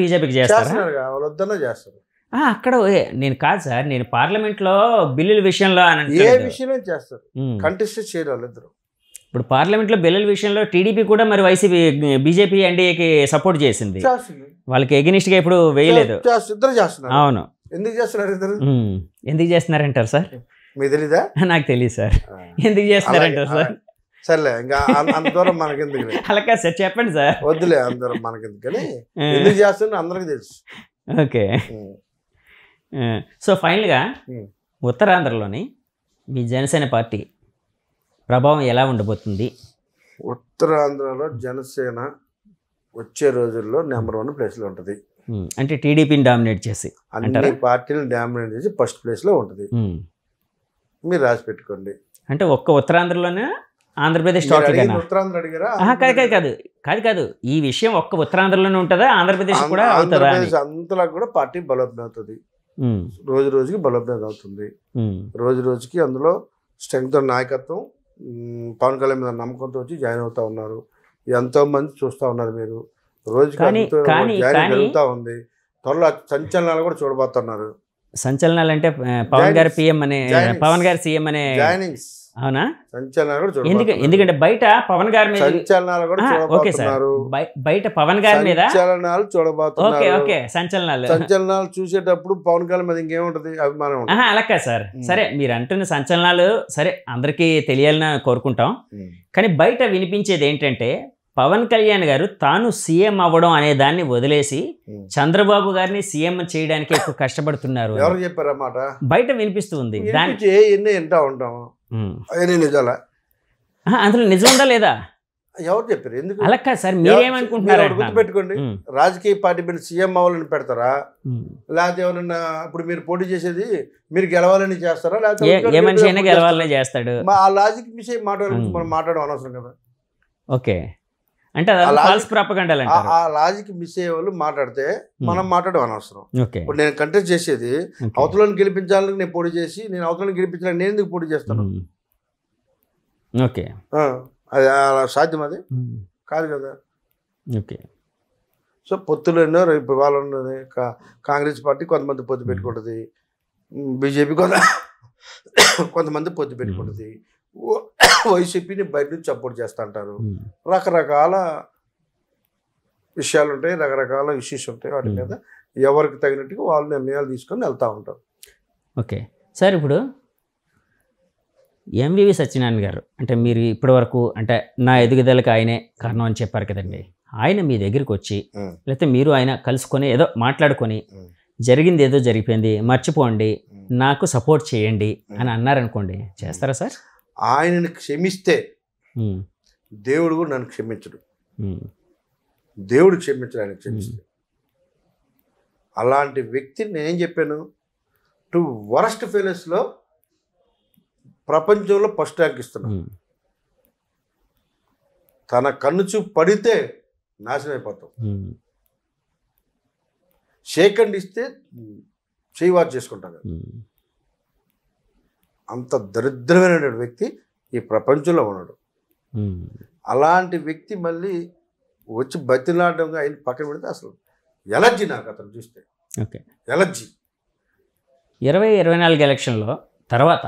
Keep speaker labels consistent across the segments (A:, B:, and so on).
A: బీజేపీకి చేస్తారు అక్కడ నేను కాదు సార్ నేను పార్లమెంట్ లో బిల్లుల విషయంలో ఏ
B: విషయంలో చేస్తారు
A: ఇప్పుడు పార్లమెంట్ లో బిల్లుల విషయంలో టీడీపీ కూడా మరి వైసీపీ బీజేపీ ఎన్డీఏకి సపోర్ట్ చేసింది వాళ్ళకి ఎగనిస్ట్ గా ఇప్పుడు వేయలేదు చేస్తున్నారు అవును
B: ఎందుకు చేస్తున్నారు ఇద్దరు
A: ఎందుకు చేస్తున్నారంటారు సార్ మీ తెలీదా నాకు తెలియదు సార్ ఎందుకు చేస్తున్నారంటారు సార్
B: సర్లే ఇంకా అంత దూరం మనకెందుకు అలాగే సార్ చెప్పండి సార్ వద్దులే అంత దూరం మనకెందుకు కానీ ఎందుకు చేస్తుంది అందరికీ తెలుసు
A: ఓకే సో ఫైనల్గా ఉత్తరాంధ్రలోని మీ జనసేన పార్టీ ప్రభావం ఎలా ఉండబోతుంది
B: ఉత్తరాంధ్రలో జనసేన వచ్చే రోజుల్లో నెంబర్ వన్ ప్లేస్లో ఉంటుంది
A: అంటే టీడీపీని డామినేట్ చేసి అన్ని
B: పార్టీని డామినేట్ చేసి ఫస్ట్ ప్లేస్లో ఉంటుంది మీరు రాసి పెట్టుకోండి
A: అంటే ఒక్క ఉత్తరాంధ్రలోనే ఆంధ్రప్రదేశ్ టాపిక్ కాదు
B: కాదు
A: కాదు కాదు కాదు ఈ విషయం ఒక్క ఉత్తరాంధ్రలోనే ఉంటుందా ఆంధ్రప్రదేశ్ కూడా అవుతుందా
B: అంతలా కూడా పార్టీ బలోపేతం అవుతుంది రోజు రోజుకి బలోపేతం అవుతుంది రోజు రోజుకి అందులో స్ట్రెంగ్త్ నాయకత్వం పవన్ కళ్యాణ్ మీద నమ్మకంతో వచ్చి జాయిన్ అవుతా ఉన్నారు ఎంతో మంది చూస్తూ ఉన్నారు మీరు రోజు జాయిన్ ఉంది త్వరలో సంచలనాలు కూడా చూడబోతున్నారు
A: సంచలనాలు అంటే పవన్ గారు పిఎం అనే పవన్ గారు సీఎం అనే జాయినింగ్స్ అవునా ఎందుకంటే ఎందుకంటే బయట పవన్ గారి మీద ఓకే సార్ బయట పవన్ గారి మీద
B: సంచలనాలు చూడబోతున్నారు ఓకే ఓకే
A: సంచలనాలు సంచలనాలు
B: చూసేటప్పుడు పవన్ గారి మీద ఇంకేముంటది అభిమానం
A: అలా కాదు సార్ సరే మీరు అంటున్న సంచలనాలు సరే అందరికి తెలియాలని కోరుకుంటాం కానీ బయట వినిపించేది ఏంటంటే పవన్ కళ్యాణ్ గారు తాను సీఎం అవ్వడం అనే దాన్ని వదిలేసి చంద్రబాబు గారిని సీఎం చేయడానికి ఎక్కువ కష్టపడుతున్నారు ఎవరు చెప్పారన్నమాట బయట వినిపిస్తుంది దానికి
B: ఎన్ని ఉంటాము అవన్నీ నిజాలా అందులో నిజముందా లేదా ఎవరు చెప్పారు ఎందుకు అలా కాదు సార్ మీరేమనుకుంటున్నారు గుర్తుపెట్టుకోండి రాజకీయ పార్టీ మీద సీఎం అవ్వాలని పెడతారా లేకపోతే ఎవరన్నా ఇప్పుడు మీరు పోటీ చేసేది మీరు గెలవాలని చేస్తారా లేకపోతే గెలవాలని చేస్తాడు ఆ లాజిక్ విషయం మాట్లాడాలి మనం మాట్లాడడం అనవసరం కదా ఓకే అంటే ఫాల్స్ ప్రాపగండాలు ఆ లాజిక్ మిస్ అయ్యే వాళ్ళు మాట్లాడితే hmm. మనం మాట్లాడడం అనవసరం ఇప్పుడు నేను కంటెస్ట్ చేసేది అవతలను గెలిపించాలని నేను పోటీ చేసి నేను అవతలను గెలిపించాలని నేను ఎందుకు పోటీ చేస్తాను hmm. ఓకే అది సాధ్యం అది hmm. కాదు కదా ఓకే సో పొత్తులు ఎన్నో ఇప్పుడు వాళ్ళు ఉన్నది కాంగ్రెస్ పార్టీ కొంతమంది పొత్తు పెట్టుకుంటుంది బీజేపీ కొంత కొంతమంది పొత్తు పెట్టుకుంటుంది వైసీపీని బయట నుంచి సపోర్ట్ చేస్తుంటారు రకరకాల విషయాలు ఉంటాయి రకరకాల ఇష్యూస్ ఉంటాయి వాటి మీద ఎవరికి తగినట్టుగా వాళ్ళు నిర్ణయాలు తీసుకొని వెళ్తూ ఉంటారు
A: ఓకే సార్ ఇప్పుడు ఎంవివి సత్యనారాయణ గారు అంటే మీరు ఇప్పటి వరకు అంటే నా ఎదుగుదలకు ఆయనే కారణం అని చెప్పారు కదండి ఆయన మీ దగ్గరికి వచ్చి లేకపోతే మీరు ఆయన కలుసుకొని ఏదో మాట్లాడుకొని జరిగింది ఏదో జరిగిపోయింది మర్చిపోండి నాకు సపోర్ట్ చేయండి అని అన్నారనుకోండి చేస్తారా
B: సార్ ఆయనని క్షమిస్తే దేవుడు కూడా నన్ను క్షమించడు దేవుడు క్షమించడు ఆయన క్షమిస్తే అలాంటి వ్యక్తిని నేనేం చెప్పాను టు వరస్ట్ ఫెయిలర్స్లో ప్రపంచంలో ఫస్ట్ ర్యాంక్ ఇస్తున్నాను తన కన్ను చూపు పడితే నాశనం అయిపోతాం షేక్ అండ్ ఇస్తే చేయి వాచ్ చేసుకుంటాను అంత దరిద్రమైనటువంటి వ్యక్తి ఈ ప్రపంచంలో ఉన్నాడు అలాంటి వ్యక్తి మళ్ళీ వచ్చి బతిలాడంగా ఆయన పక్కన పెడితే అసలు ఎలర్జీ నాకు అతను చూస్తే ఓకే ఎలర్జీ
A: ఇరవై ఇరవై నాలుగు ఎలక్షన్లో తర్వాత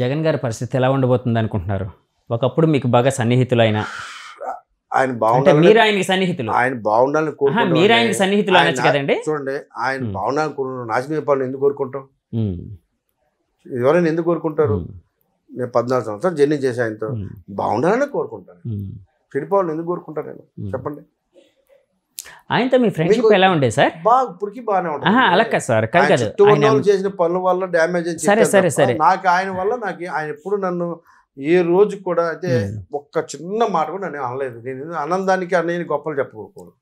A: జగన్ గారి పరిస్థితి ఎలా ఉండబోతుంది అనుకుంటున్నారు ఒకప్పుడు మీకు బాగా అయినా
B: ఆయన బాగుండాలి మీరు ఆయనకి సన్నిహితులు ఆయన బాగుండాలని మీరు ఆయనకి సన్నిహితులు అనొచ్చు కదండి చూడండి ఆయన బాగుండాలని కోరుకుంటాం నాశనం చెప్పాలని ఎందుకు కోరుకుంటాం ఎవరైనా ఎందుకు కోరుకుంటారు నేను పద్నాలుగు సంవత్సరాలు జర్నీ చేసి ఆయనతో బాగుండాలని కోరుకుంటాను చెడిపోవాలని ఎందుకు కోరుకుంటాను నేను చెప్పండి
A: ఆయనతో మీ ఫ్రెండ్షిప్ ఎలా ఉండేది సార్
B: బాగా ఇప్పటికి బాగానే ఉంటుంది అలా
A: సార్ కాదు
B: చేసిన పనుల వల్ల డ్యామేజ్ సరే సరే సరే నాకు ఆయన వల్ల నాకు ఆయన ఎప్పుడు నన్ను ఏ రోజు కూడా అయితే ఒక్క చిన్న మాట కూడా నేను అనలేదు నేను ఆనందానికి అనేది గొప్పలు చెప్పకూడదు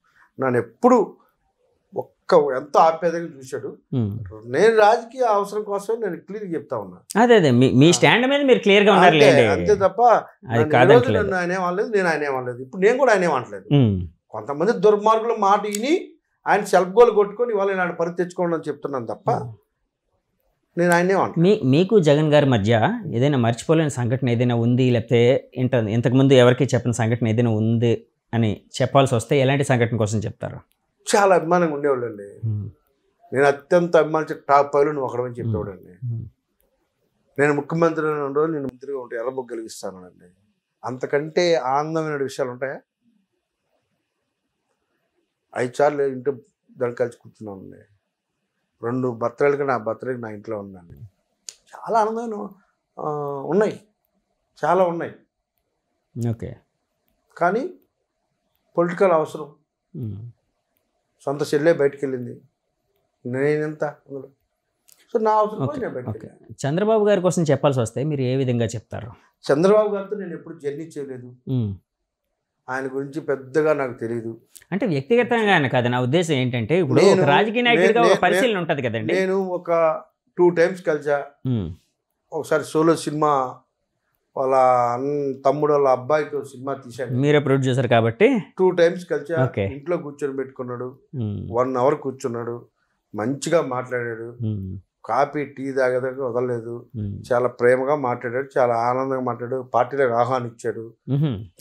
B: నన్ను ఎప్పుడు ఒక్క ఎంతో ఆప్యాయతగా చూశాడు నేను రాజకీయ అవసరం కోసం నేను క్లియర్ చెప్తా ఉన్నా
A: అదే అదే మీ స్టాండ్ మీద మీరు క్లియర్ గా ఉన్నారు అంతే
B: తప్ప నేను ఆయన ఏమనలేదు నేను ఆయన ఏమనలేదు ఇప్పుడు నేను కూడా ఆయన ఏమనలేదు కొంతమంది దుర్మార్గుల మాట విని ఆయన సెల్ఫ్ గోల్ కొట్టుకొని ఇవాళ ఆయన పరిస్థితి తెచ్చుకోండి అని చెప్తున్నాను తప్ప నేను ఆయనే
A: మీ మీకు జగన్ గారి మధ్య ఏదైనా మర్చిపోలేని సంఘటన ఏదైనా ఉంది లేకపోతే ఇంత ఇంతకుముందు ఎవరికి చెప్పిన సంఘటన ఏదైనా ఉంది అని చెప్పాల్సి వస్తే ఎలాంటి సంఘటన కోసం చెప్తారు
B: చాలా అభిమానంగా ఉండేవాళ్ళండి నేను అత్యంత అభిమానించిన టాప్ పైలు నువ్వు ఒకడమని చెప్పేవాడండి నేను ముఖ్యమంత్రి రోజు నేను మంత్రిగా ఉంటే ఎర్రబొగ్గు అండి అంతకంటే ఆనందమైన విషయాలు ఉంటాయా ఐదు సార్లు ఇంటి దాన్ని కలిసి అండి రెండు బర్త్డేలకి నా బర్త్డే నా ఇంట్లో ఉన్నాను చాలా ఆనందమైన ఉన్నాయి చాలా ఉన్నాయి ఓకే కానీ పొలిటికల్ అవసరం సొంత చెల్లె బయటకు వెళ్ళింది నేనెంత అందులో సో నా అవసరం
A: చంద్రబాబు గారి కోసం చెప్పాల్సి వస్తే మీరు ఏ విధంగా చెప్తారు
B: చంద్రబాబు గారితో నేను ఎప్పుడు జర్నీ చేయలేదు ఆయన గురించి పెద్దగా నాకు తెలియదు
A: అంటే వ్యక్తిగతంగా ఆయన కాదు నా ఉద్దేశం ఏంటంటే ఇప్పుడు రాజకీయ నాయకుడిగా ఒక పరిశీలన ఉంటుంది కదండి నేను
B: ఒక టూ టైమ్స్ కలిసా ఒకసారి సోలో సినిమా వాళ్ళ తమ్ముడు వాళ్ళ అబ్బాయితో సినిమా తీసాడు
A: మీరే ప్రొడ్యూస్ చేశారు కాబట్టి
B: టూ టైమ్స్ కలిసి ఇంట్లో కూర్చొని పెట్టుకున్నాడు వన్ అవర్ కూర్చున్నాడు మంచిగా మాట్లాడాడు కాఫీ టీ తాగేదాకా వదలలేదు చాలా ప్రేమగా మాట్లాడాడు చాలా ఆనందంగా మాట్లాడాడు పార్టీలకు ఆహ్వానించాడు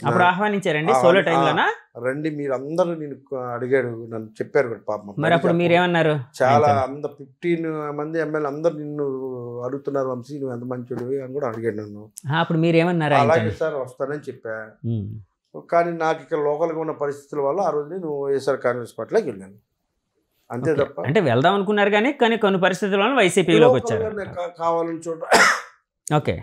B: అప్పుడు ఆహ్వానించారండి సోలో టైంలోనా రండి మీరు అందరూ నేను అడిగాడు నన్ను చెప్పారు కూడా పాపం మరి అప్పుడు ఏమన్నారు చాలా అంత ఫిఫ్టీన్ మంది ఎమ్మెల్యే అందరు నిన్ను అడుగుతున్నారు వంశీ నువ్వు ఎంత మంచిడు అని కూడా అడిగాడు నన్ను అప్పుడు మీరు ఏమన్నారు అలాగే సార్ వస్తానని చెప్పా కానీ నాకు ఇక్కడ లోకల్గా ఉన్న పరిస్థితుల వల్ల ఆ రోజు నేను వైఎస్ఆర్ కాంగ్రెస్ పార్టీలోకి వెళ్ళాను
A: అంతే తప్ప అంటే వెళ్దాం అనుకున్నారు కానీ కానీ కొన్ని పరిస్థితుల వల్ల వైసీపీలోకి వచ్చారు
B: కావాలని చూడ ఓకే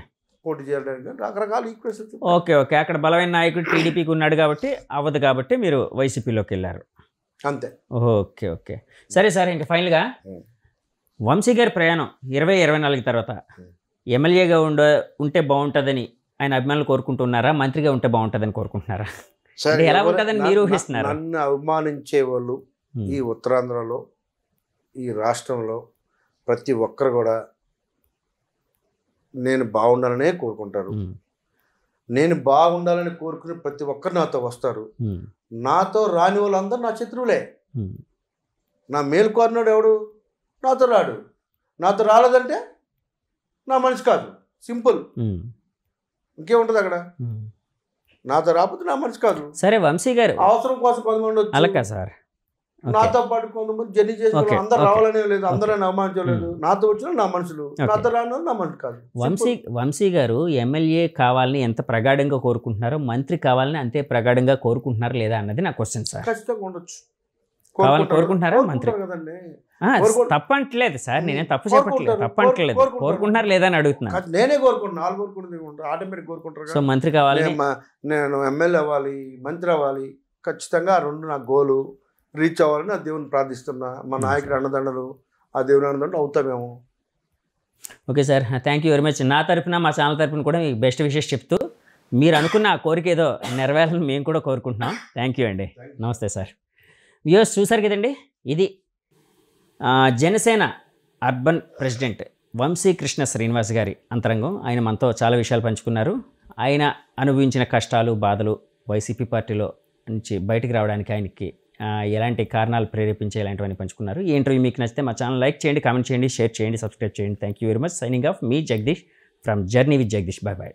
B: పోటీ చేయడానికి రకరకాల ఈక్వేషన్స్
A: ఓకే ఓకే అక్కడ బలమైన నాయకుడు టీడీపీకి ఉన్నాడు కాబట్టి అవ్వదు కాబట్టి మీరు వైసీపీలోకి వెళ్ళారు అంతే ఓకే ఓకే సరే సార్ ఇంకా ఫైనల్గా వంశీ గారి ప్రయాణం ఇరవై ఇరవై నాలుగు తర్వాత ఎమ్మెల్యేగా ఉండ ఉంటే బాగుంటుందని ఆయన అభిమానులు కోరుకుంటున్నారా మంత్రిగా ఉంటే బాగుంటుందని కోరుకుంటున్నారా
B: ఎలా ఉంటుందని మీరు ఊహిస్తున్నారు నన్ను అభిమానించే వాళ్ళు Hmm. ఈ ఉత్తరాంధ్రలో ఈ రాష్ట్రంలో ప్రతి ఒక్కరు కూడా నేను బాగుండాలనే కోరుకుంటారు hmm. నేను బాగుండాలని కోరుకుని ప్రతి ఒక్కరు నాతో వస్తారు hmm. నాతో రాని వాళ్ళందరూ నా శత్రువులే నా మేలు కోరినాడు ఎవడు నాతో రాడు నాతో రాలేదంటే నా మనిషి కాదు సింపుల్ ఇంకేముంటుంది అక్కడ నాతో రాకపోతే నా మనిషి కాదు
A: సరే వంశీ గారు అవసరం
B: కోసం కొంతమంది అలకా సార్ నాతో పాటు కొంతమంది జడ్జి చేసిన అందరు రావాలనే లేదు అందరూ అవమానించలేదు నాతో వచ్చిన నా మనుషులు నాతో రాను నా మనుషులు కాదు వంశీ
A: వంశీ గారు ఎమ్మెల్యే కావాలని ఎంత ప్రగాఢంగా కోరుకుంటున్నారో మంత్రి కావాలని అంతే ప్రగాఢంగా కోరుకుంటున్నారా లేదా అన్నది నా క్వశ్చన్ సార్
B: ఖచ్చితంగా ఉండొచ్చు కావాలని
A: కోరుకుంటున్నారా మంత్రి తప్పట్లేదు సార్ నేనే తప్పు చెప్పట్లేదు తప్పట్లేదు కోరుకుంటున్నారు లేదా అని అడుగుతున్నాను నేనే
B: కోరుకుంటున్నాను కోరుకుంటుంది ఆటోమేటిక్ కోరుకుంటారు సో మంత్రి కావాలి నేను ఎమ్మెల్యే అవ్వాలి మంత్రి అవ్వాలి ఖచ్చితంగా రెండు నా గోలు రీచ్ అవ్వాలని ఆ దేవుని ప్రార్థిస్తున్నా మా hmm. నాయకుడు అన్నదండలు ఆ దేవుని అన్నదండలు అవుతామేమో
A: okay sir thank you very much నా తరఫున మా ఛానల్ తరఫున కూడా మీకు బెస్ట్ విషెస్ చెప్తూ మీరు అనుకున్న ఆ కోరిక ఏదో నెరవేరాలని మేము కూడా కోరుకుంటున్నాం థ్యాంక్ యూ అండి నమస్తే సార్ వ్యూస్ చూసారు కదండి ఇది జనసేన అర్బన్ ప్రెసిడెంట్ వంశీ కృష్ణ శ్రీనివాస్ గారి అంతరంగం ఆయన మనతో చాలా విషయాలు పంచుకున్నారు ఆయన అనుభవించిన కష్టాలు బాధలు వైసీపీ పార్టీలో నుంచి బయటకు రావడానికి ఆయనకి ఎలాంటి కారణాలు ప్రేరేపించే ఇలాంటివన్నీ పంచుకున్నారు ఈ ఇంటర్వ్యూ మీకు నచ్చితే మా ఛానల్ లైక్ చేయండి కామెంట్ చేయండి షేర్ చేయండి సబ్స్క్రైబ్ చేయండి thank you very much signing off మీ Jagadish from journey with Jagadish bye bye